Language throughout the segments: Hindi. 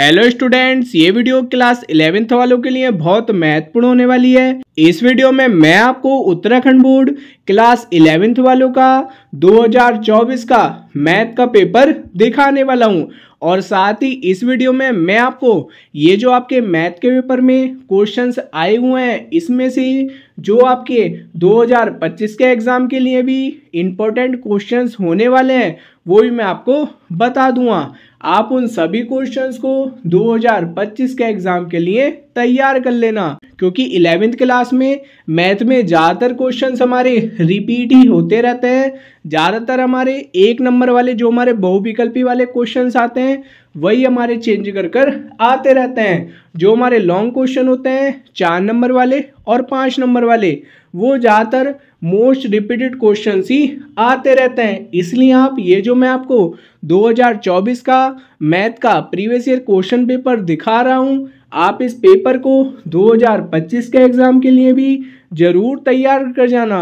हेलो स्टूडेंट्स ये वीडियो क्लास इलेवेंथ वालों के लिए बहुत महत्वपूर्ण होने वाली है इस वीडियो में मैं आपको उत्तराखंड बोर्ड क्लास इलेवेंथ वालों का 2024 का मैथ का पेपर दिखाने वाला हूँ और साथ ही इस वीडियो में मैं आपको ये जो आपके मैथ के पेपर में क्वेश्चंस आए हुए हैं इसमें से जो आपके 2025 के एग्ज़ाम के लिए भी इम्पोर्टेंट क्वेश्चंस होने वाले हैं वो भी मैं आपको बता दूंगा आप उन सभी क्वेश्चंस को 2025 के एग्ज़ाम के लिए तैयार कर लेना क्योंकि इलेवेंथ क्लास में मैथ में ज़्यादातर क्वेश्चन हमारे रिपीट ही होते रहते हैं ज़्यादातर हमारे एक नंबर वाले जो हमारे बहुविकल्पी वाले क्वेश्चन आते हैं वही हमारे चेंज कर कर आते रहते हैं जो हमारे लॉन्ग क्वेश्चन होते हैं चार नंबर वाले और पाँच नंबर वाले वो ज़्यादातर मोस्ट रिपीटेड क्वेश्चन ही आते रहते हैं इसलिए आप ये जो मैं आपको 2024 का मैथ का प्रीवियस ईयर क्वेश्चन पेपर दिखा रहा हूँ आप इस पेपर को 2025 के एग्ज़ाम के लिए भी ज़रूर तैयार कर जाना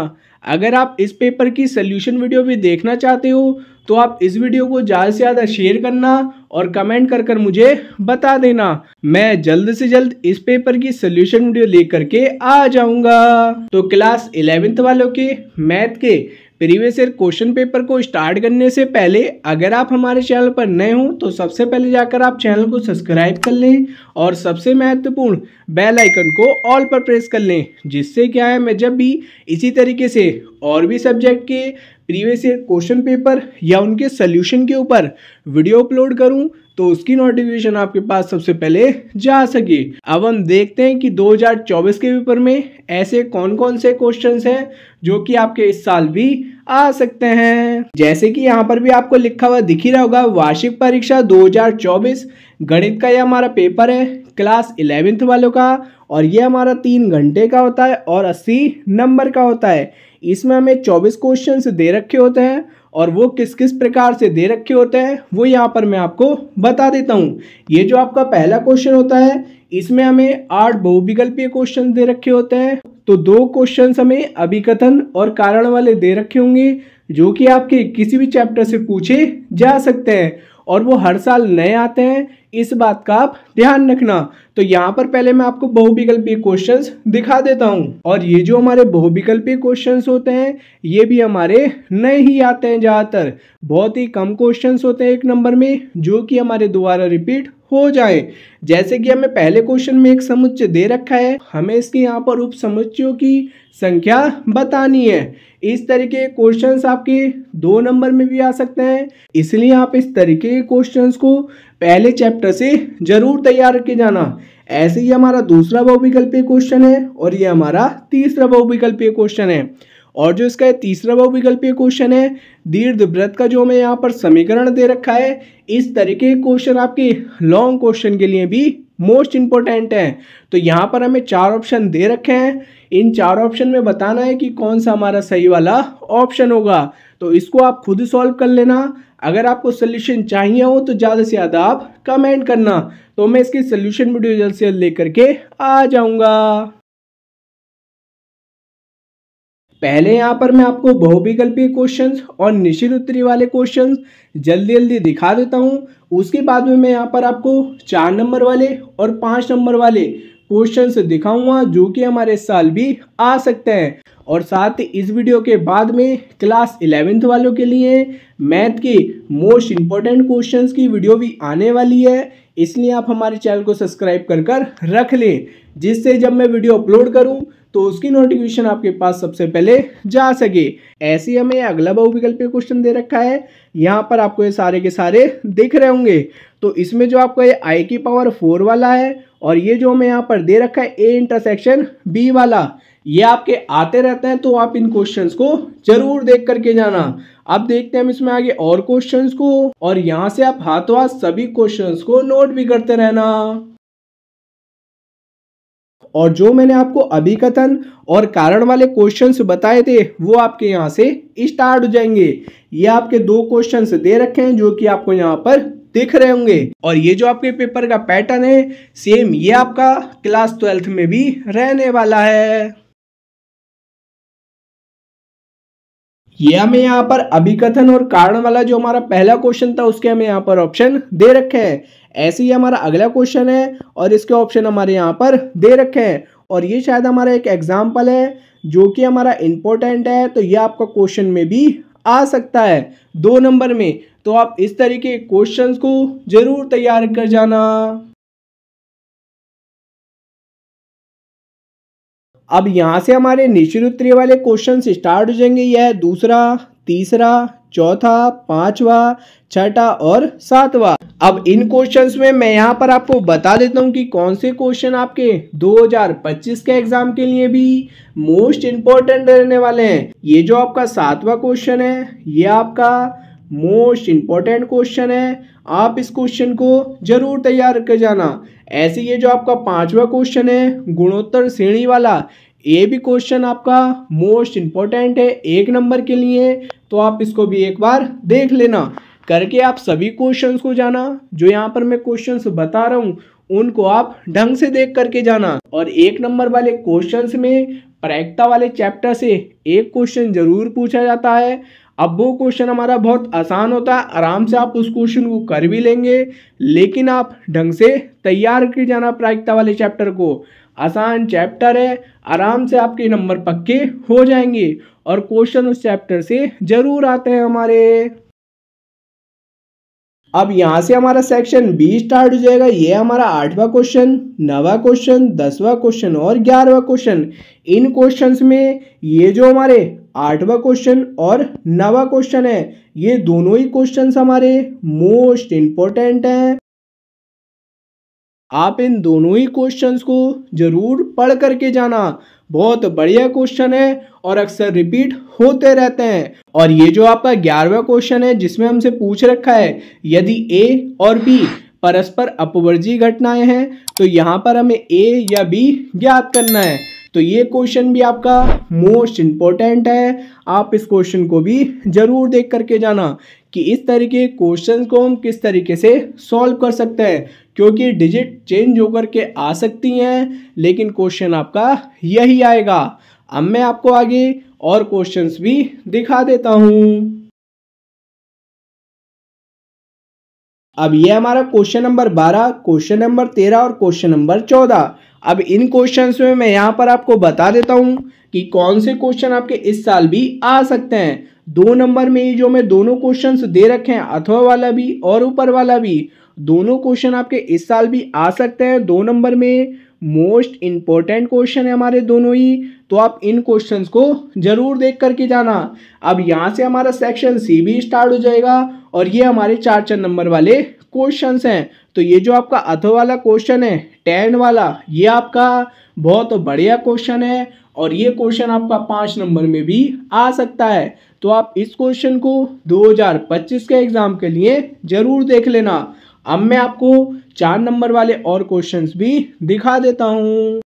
अगर आप इस पेपर की सल्यूशन वीडियो भी देखना चाहते हो तो आप इस वीडियो को ज़्यादा से ज़्यादा शेयर करना और कमेंट कर कर मुझे बता देना मैं जल्द से जल्द इस पेपर की सोल्यूशन वीडियो लेकर के आ जाऊंगा तो क्लास इलेवेंथ वालों के मैथ के प्रीवियस ईयर क्वेश्चन पेपर को स्टार्ट करने से पहले अगर आप हमारे चैनल पर नए हों तो सबसे पहले जाकर आप चैनल को सब्सक्राइब कर लें और सबसे महत्वपूर्ण बेल आइकन को ऑल पर प्रेस कर लें जिससे क्या है मैं जब भी इसी तरीके से और भी सब्जेक्ट के प्रीवियस ईयर क्वेश्चन पेपर या उनके सोल्यूशन के ऊपर वीडियो अपलोड करूं तो उसकी नोटिफिकेशन आपके पास सबसे पहले जा सके अब हम देखते हैं कि 2024 के पेपर में ऐसे कौन कौन से क्वेश्चंस हैं जो कि आपके इस साल भी आ सकते हैं जैसे कि यहाँ पर भी आपको लिखा हुआ दिख ही रहा होगा वार्षिक परीक्षा 2024 गणित का यह हमारा पेपर है क्लास इलेवेंथ वालों का और ये हमारा तीन घंटे का होता है और अस्सी नंबर का होता है इसमें हमें चौबीस क्वेश्चन दे रखे होते हैं और वो किस किस प्रकार से दे रखे होते हैं वो यहाँ पर मैं आपको बता देता हूँ ये जो आपका पहला क्वेश्चन होता है इसमें हमें आठ बहुविकल्पीय क्वेश्चन दे रखे होते हैं तो दो क्वेश्चन हमें अभिकथन और कारण वाले दे रखे होंगे जो कि आपके किसी भी चैप्टर से पूछे जा सकते हैं और वो हर साल नए आते हैं इस बात का आप ध्यान रखना तो यहाँ पर पहले मैं आपको बहुविकल्पीय क्वेश्चंस दिखा देता हूँ और ये जो हमारे बहुविकल्पीय क्वेश्चंस होते हैं ये भी हमारे नए ही आते हैं ज़्यादातर बहुत ही कम क्वेश्चंस होते हैं एक नंबर में जो कि हमारे दोबारा रिपीट हो जाए जैसे कि हमें पहले क्वेश्चन में एक समुच्चय दे रखा है हमें इसके यहाँ पर उप समुच्चयों की संख्या बतानी है इस तरीके के क्वेश्चंस आपके दो नंबर में भी आ सकते हैं इसलिए आप इस तरीके के क्वेश्चंस को पहले चैप्टर से जरूर तैयार के जाना ऐसे ही हमारा दूसरा बहुविकल्पीय क्वेश्चन है और ये हमारा तीसरा बहुविकल्पीय क्वेश्चन है और जो इसका तीसरा बहुविकल्पीय क्वेश्चन है दीर्घ व्रत का जो हमें यहाँ पर समीकरण दे रखा है इस तरीके के क्वेश्चन आपके लॉन्ग क्वेश्चन के लिए भी मोस्ट इंपॉर्टेंट हैं तो यहाँ पर हमें चार ऑप्शन दे रखे हैं इन चार ऑप्शन में बताना है कि कौन सा हमारा सही वाला ऑप्शन होगा तो इसको आप खुद सॉल्व कर लेना अगर आपको सोल्यूशन चाहिए हो तो ज़्यादा से ज़्यादा आप कमेंट करना तो मैं इसकी सोल्यूशन वीडियो जल्द से जल्द लेकर के आ जाऊँगा पहले यहाँ पर मैं आपको बहुविकल्पीय क्वेश्चन और निश्चित उत्तरी वाले क्वेश्चन जल्दी जल्दी दिखा देता हूँ उसके बाद में मैं यहाँ पर आपको चार नंबर वाले और पाँच नंबर वाले क्वेश्चन दिखाऊंगा जो कि हमारे साल भी आ सकते हैं और साथ ही इस वीडियो के बाद में क्लास इलेवेंथ वालों के लिए मैथ की मोस्ट इंपॉर्टेंट क्वेश्चन की वीडियो भी आने वाली है इसलिए आप हमारे चैनल को सब्सक्राइब कर कर रख लें जिससे जब मैं वीडियो अपलोड करूं तो उसकी नोटिफिकेशन आपके पास सबसे पहले जा सके ऐसे हमें अगला बहुविकल्पीय क्वेश्चन दे रखा है यहाँ पर आपको ये सारे के सारे दिख रहे होंगे तो इसमें जो आपका ये आई की पावर फोर वाला है और ये जो हमें यहाँ पर दे रखा है ए इंटरसेक्शन बी वाला ये आपके आते रहते हैं तो आप इन क्वेश्चंस को जरूर देख करके जाना अब देखते हैं हम इसमें आगे और क्वेश्चंस को और यहाँ से आप हाथों हाथ सभी क्वेश्चंस को नोट भी करते रहना और जो मैंने आपको अभिकथन और कारण वाले क्वेश्चंस बताए थे वो आपके यहाँ से स्टार्ट हो जाएंगे ये आपके दो क्वेश्चंस दे रखे हैं जो कि आपको यहाँ पर दिख रहे होंगे और ये जो आपके पेपर का पैटर्न है सेम ये आपका क्लास ट्वेल्थ में भी रहने वाला है यह हमें यहाँ पर अभिकथन और कारण वाला जो हमारा पहला क्वेश्चन था उसके हमें यहाँ पर ऑप्शन दे रखे हैं ऐसे ही हमारा अगला क्वेश्चन है और इसके ऑप्शन हमारे यहाँ पर दे रखे हैं और ये शायद हमारा एक एग्जाम्पल है जो कि हमारा इम्पोर्टेंट है तो ये आपका क्वेश्चन में भी आ सकता है दो नंबर में तो आप इस तरीके क्वेश्चन को जरूर तैयार कर जाना अब यहाँ से हमारे निश्चित उत्तरीय वाले क्वेश्चन स्टार्ट हो जाएंगे यह दूसरा तीसरा चौथा पांचवा छठा और सातवां अब इन क्वेश्चंस में मैं यहाँ पर आपको बता देता हूँ कि कौन से क्वेश्चन आपके 2025 के एग्जाम के लिए भी मोस्ट इम्पोर्टेंट रहने वाले हैं ये जो आपका सातवां क्वेश्चन है ये आपका मोस्ट इम्पोर्टेंट क्वेश्चन है आप इस क्वेश्चन को जरूर तैयार कर जाना ऐसे ये जो आपका पांचवा क्वेश्चन है गुणोत्तर श्रेणी वाला ये भी क्वेश्चन आपका मोस्ट इम्पोर्टेंट है एक नंबर के लिए तो आप इसको भी एक बार देख लेना करके आप सभी क्वेश्चंस को जाना जो यहाँ पर मैं क्वेश्चंस बता रहा हूँ उनको आप ढंग से देख करके जाना और एक नंबर वाले क्वेश्चंस में प्रैक्ता वाले चैप्टर से एक क्वेश्चन जरूर पूछा जाता है अब वो क्वेश्चन हमारा बहुत आसान होता है आराम से आप उस क्वेश्चन को कर भी लेंगे लेकिन आप ढंग से तैयार कर जाना प्रायिकता वाले चैप्टर को आसान चैप्टर है आराम से आपके नंबर पक्के हो जाएंगे और क्वेश्चन उस चैप्टर से ज़रूर आते हैं हमारे अब यहाँ से हमारा सेक्शन बी स्टार्ट हो जाएगा ये हमारा आठवां क्वेश्चन नवा क्वेश्चन दसवा क्वेश्चन और ग्यारहवा क्वेश्चन इन क्वेश्चंस में ये जो हमारे आठवां क्वेश्चन और नवा क्वेश्चन है ये दोनों ही क्वेश्चंस हमारे मोस्ट इम्पोर्टेंट हैं आप इन दोनों ही क्वेश्चंस को जरूर पढ़ करके जाना बहुत बढ़िया क्वेश्चन है और अक्सर रिपीट होते रहते हैं और ये जो आपका ग्यारहवा क्वेश्चन है जिसमें हमसे पूछ रखा है यदि ए और बी परस्पर अपवर्जी घटनाएं हैं तो यहाँ पर हमें ए या बी ज्ञात करना है तो ये क्वेश्चन भी आपका मोस्ट इम्पोर्टेंट है आप इस क्वेश्चन को भी जरूर देख करके जाना कि इस तरीके क्वेश्चन को हम किस तरीके से सॉल्व कर सकते हैं क्योंकि डिजिट चेंज होकर के आ सकती हैं लेकिन क्वेश्चन आपका यही आएगा अब मैं आपको आगे और क्वेश्चंस भी दिखा देता हूं अब ये हमारा क्वेश्चन नंबर बारह क्वेश्चन नंबर तेरह और क्वेश्चन नंबर चौदह अब इन क्वेश्चंस में मैं यहाँ पर आपको बता देता हूँ कि कौन से क्वेश्चन आपके इस साल भी आ सकते हैं दो नंबर में जो मैं दोनों क्वेश्चंस दे रखे हैं अथवा वाला भी और ऊपर वाला भी दोनों क्वेश्चन आपके इस साल भी आ सकते हैं दो नंबर में मोस्ट इंपॉर्टेंट क्वेश्चन है हमारे दोनों ही तो आप इन क्वेश्चन को जरूर देख करके जाना अब यहाँ से हमारा सेक्शन सी भी स्टार्ट हो जाएगा और ये हमारे चार चार नंबर वाले क्वेश्चन हैं तो ये जो आपका अथ वाला क्वेश्चन है टेन वाला ये आपका बहुत बढ़िया क्वेश्चन है और ये क्वेश्चन आपका पाँच नंबर में भी आ सकता है तो आप इस क्वेश्चन को 2025 के एग्ज़ाम के लिए ज़रूर देख लेना अब मैं आपको चार नंबर वाले और क्वेश्चंस भी दिखा देता हूँ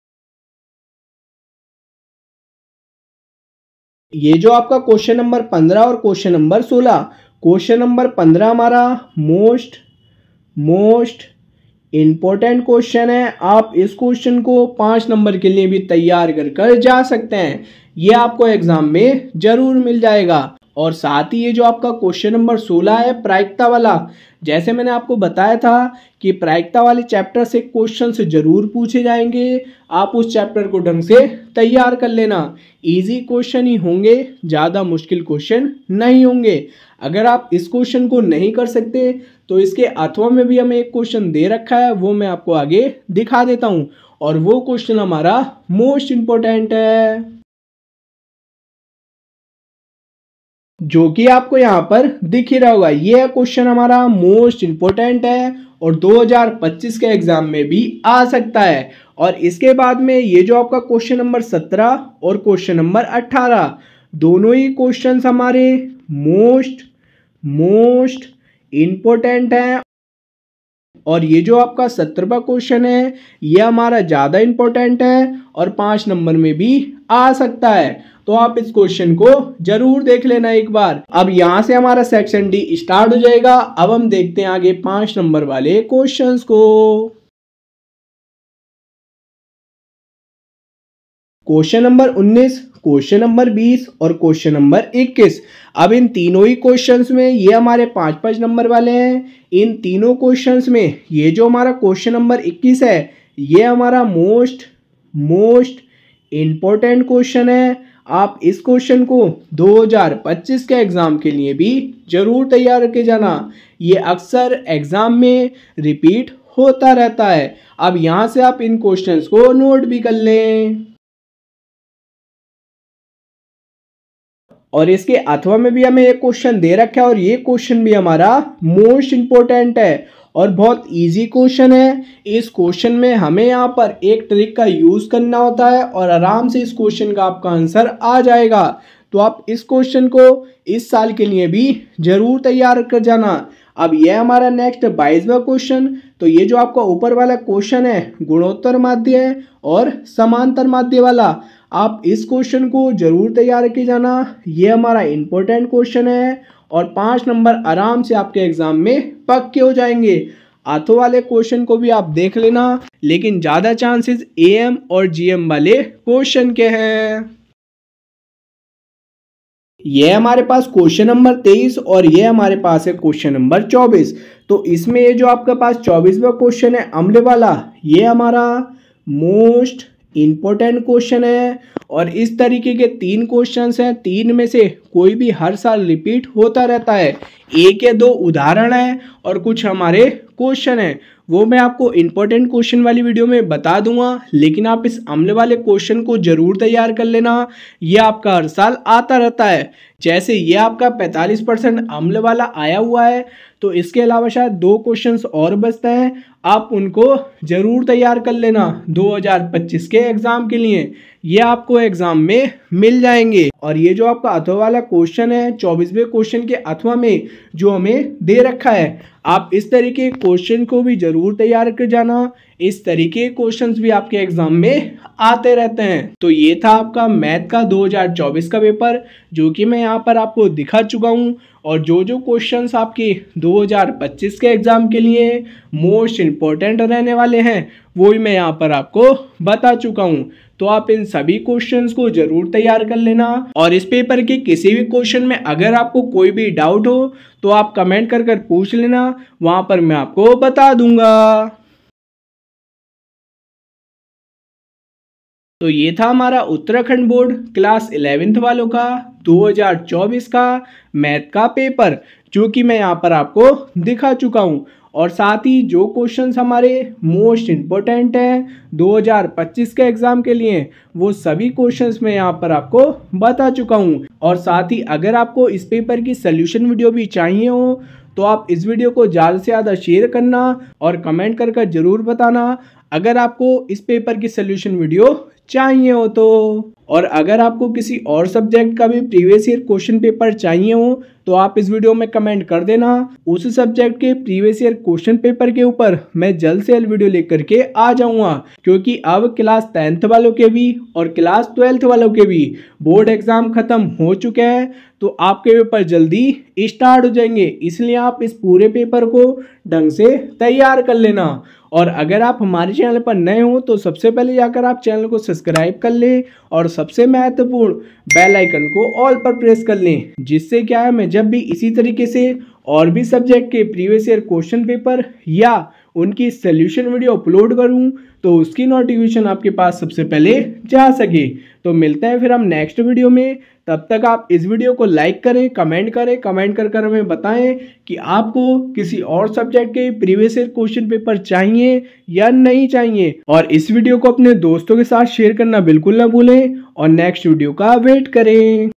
ये जो आपका क्वेश्चन नंबर पंद्रह और क्वेश्चन नंबर सोलह क्वेश्चन नंबर पंद्रह हमारा मोस्ट मोस्ट इम्पोर्टेंट क्वेश्चन है आप इस क्वेश्चन को पाँच नंबर के लिए भी तैयार कर कर जा सकते हैं ये आपको एग्जाम में जरूर मिल जाएगा और साथ ही ये जो आपका क्वेश्चन नंबर सोलह है प्रायिकता वाला जैसे मैंने आपको बताया था कि प्रायिकता वाले चैप्टर से क्वेश्चन जरूर पूछे जाएंगे आप उस चैप्टर को ढंग से तैयार कर लेना इजी क्वेश्चन ही होंगे ज़्यादा मुश्किल क्वेश्चन नहीं होंगे अगर आप इस क्वेश्चन को नहीं कर सकते तो इसके अथवा में भी हमें एक क्वेश्चन दे रखा है वो मैं आपको आगे दिखा देता हूँ और वो क्वेश्चन हमारा मोस्ट इम्पोर्टेंट है जो कि आपको यहाँ पर दिख ही रहा होगा ये क्वेश्चन हमारा मोस्ट इम्पोर्टेंट है और 2025 के एग्जाम में भी आ सकता है और इसके बाद में ये जो आपका क्वेश्चन नंबर 17 और क्वेश्चन नंबर 18 दोनों ही क्वेश्चन हमारे मोस्ट मोस्ट इम्पोर्टेंट हैं और ये जो आपका सत्रहवा क्वेश्चन है ये हमारा ज़्यादा इंपॉर्टेंट है और पाँच नंबर में भी आ सकता है तो आप इस क्वेश्चन को जरूर देख लेना एक बार अब यहाँ से हमारा सेक्शन डी स्टार्ट हो जाएगा अब हम देखते हैं आगे पाँच नंबर वाले क्वेश्चंस को क्वेश्चन नंबर 19 क्वेश्चन नंबर 20 और क्वेश्चन नंबर 21 अब इन तीनों ही क्वेश्चंस में ये हमारे पाँच पाँच नंबर वाले हैं इन तीनों क्वेश्चंस में ये जो हमारा क्वेश्चन नंबर 21 है ये हमारा मोस्ट मोस्ट इम्पोर्टेंट क्वेश्चन है आप इस क्वेश्चन को 2025 के एग्ज़ाम के लिए भी ज़रूर तैयार करके जाना ये अक्सर एग्ज़ाम में रिपीट होता रहता है अब यहाँ से आप इन क्वेश्चंस को नोट भी कर लें और इसके अथवा में भी हमें एक क्वेश्चन दे रखा है और ये क्वेश्चन भी हमारा मोस्ट इंपॉर्टेंट है और बहुत इजी क्वेश्चन है इस क्वेश्चन में हमें यहाँ पर एक ट्रिक का यूज़ करना होता है और आराम से इस क्वेश्चन का आपका आंसर आ जाएगा तो आप इस क्वेश्चन को इस साल के लिए भी ज़रूर तैयार कर जाना अब ये हमारा नेक्स्ट बाईसवा क्वेश्चन तो ये जो आपका ऊपर वाला क्वेश्चन है गुणोत्तर माध्य और समांतर माध्य वाला आप इस क्वेश्चन को जरूर तैयार रखे जाना ये हमारा इंपॉर्टेंट क्वेश्चन है और पांच नंबर आराम से आपके एग्जाम में पक्के हो जाएंगे आथो वाले क्वेश्चन को भी आप देख लेना लेकिन ज़्यादा चांसेस एएम और जीएम वाले क्वेश्चन के हैं ये हमारे पास क्वेश्चन नंबर तेईस और ये हमारे पास है क्वेश्चन नंबर चौबीस तो इसमें ये जो आपके पास चौबीसवा क्वेश्चन है अम्ल वाला ये हमारा मोस्ट इम्पोर्टेंट क्वेश्चन है और इस तरीके के तीन क्वेश्चंस हैं तीन में से कोई भी हर साल रिपीट होता रहता है एक या दो उदाहरण है और कुछ हमारे क्वेश्चन हैं वो मैं आपको इम्पोर्टेंट क्वेश्चन वाली वीडियो में बता दूंगा लेकिन आप इस अम्ल वाले क्वेश्चन को ज़रूर तैयार कर लेना ये आपका हर साल आता रहता है जैसे ये आपका 45 परसेंट अम्ल वाला आया हुआ है तो इसके अलावा शायद दो क्वेश्चंस और बचते हैं आप उनको ज़रूर तैयार कर लेना 2025 के एग्ज़ाम के लिए ये आपको एग्ज़ाम में मिल जाएंगे और ये जो आपका अथवा वाला क्वेश्चन है चौबीसवें क्वेश्चन के अथवा में जो हमें दे रखा है आप इस तरीके के क्वेश्चन को भी ज़रूर तैयार कर जाना इस तरीके के क्वेश्चन भी आपके एग्जाम में आते रहते हैं तो ये था आपका मैथ का 2024 का पेपर जो कि मैं यहाँ पर आपको दिखा चुका हूँ और जो जो क्वेश्चन आपके 2025 के एग्ज़ाम के लिए मोस्ट इम्पोर्टेंट रहने वाले हैं वो भी मैं यहाँ पर आपको बता चुका हूँ तो आप इन सभी क्वेश्चन को जरूर तैयार कर लेना और इस पेपर के किसी भी क्वेश्चन में अगर आपको कोई भी डाउट हो तो आप कमेंट कर कर पूछ लेना वहां पर मैं आपको बता दूंगा तो ये था हमारा उत्तराखंड बोर्ड क्लास इलेवेंथ वालों का 2024 का मैथ का पेपर जो कि मैं यहाँ पर आपको दिखा चुका हूँ और साथ ही जो क्वेश्चंस हमारे मोस्ट इम्पोर्टेंट हैं 2025 के एग्ज़ाम के लिए वो सभी क्वेश्चंस मैं यहाँ पर आपको बता चुका हूँ और साथ ही अगर आपको इस पेपर की सोल्यूशन वीडियो भी चाहिए हो तो आप इस वीडियो को ज़्यादा से ज़्यादा शेयर करना और कमेंट कर कर ज़रूर बताना अगर आपको इस पेपर की सोल्यूशन वीडियो चाहिए हो तो और अगर आपको किसी और सब्जेक्ट का भी प्रीवियस ईयर क्वेश्चन पेपर चाहिए हो तो आप इस वीडियो में कमेंट कर देना उस सब्जेक्ट के प्रीवियस ईयर क्वेश्चन पेपर के ऊपर मैं जल्द से जल्द वीडियो लेकर के आ जाऊंगा क्योंकि अब क्लास टेंथ वालों के भी और क्लास ट्वेल्थ वालों के भी बोर्ड एग्जाम खत्म हो चुके हैं तो आपके पेपर जल्दी स्टार्ट हो जाएंगे इसलिए आप इस पूरे पेपर को ढंग से तैयार कर लेना और अगर आप हमारे चैनल पर नए हों तो सबसे पहले जाकर आप चैनल को सब्सक्राइब कर लें और सबसे महत्वपूर्ण बेल आइकन को ऑल पर प्रेस कर लें जिससे क्या है मैं जब भी इसी तरीके से और भी सब्जेक्ट के प्रीवियस ईयर क्वेश्चन पेपर या उनकी सल्यूशन वीडियो अपलोड करूँ तो उसकी नोटिफिकेशन आपके पास सबसे पहले जा सके तो मिलते हैं फिर हम नेक्स्ट वीडियो में तब तक आप इस वीडियो को लाइक करें कमेंट करें कमेंट कर कर हमें बताएं कि आपको किसी और सब्जेक्ट के प्रीवियस ईयर क्वेश्चन पेपर चाहिए या नहीं चाहिए और इस वीडियो को अपने दोस्तों के साथ शेयर करना बिल्कुल ना भूलें और नेक्स्ट वीडियो का वेट करें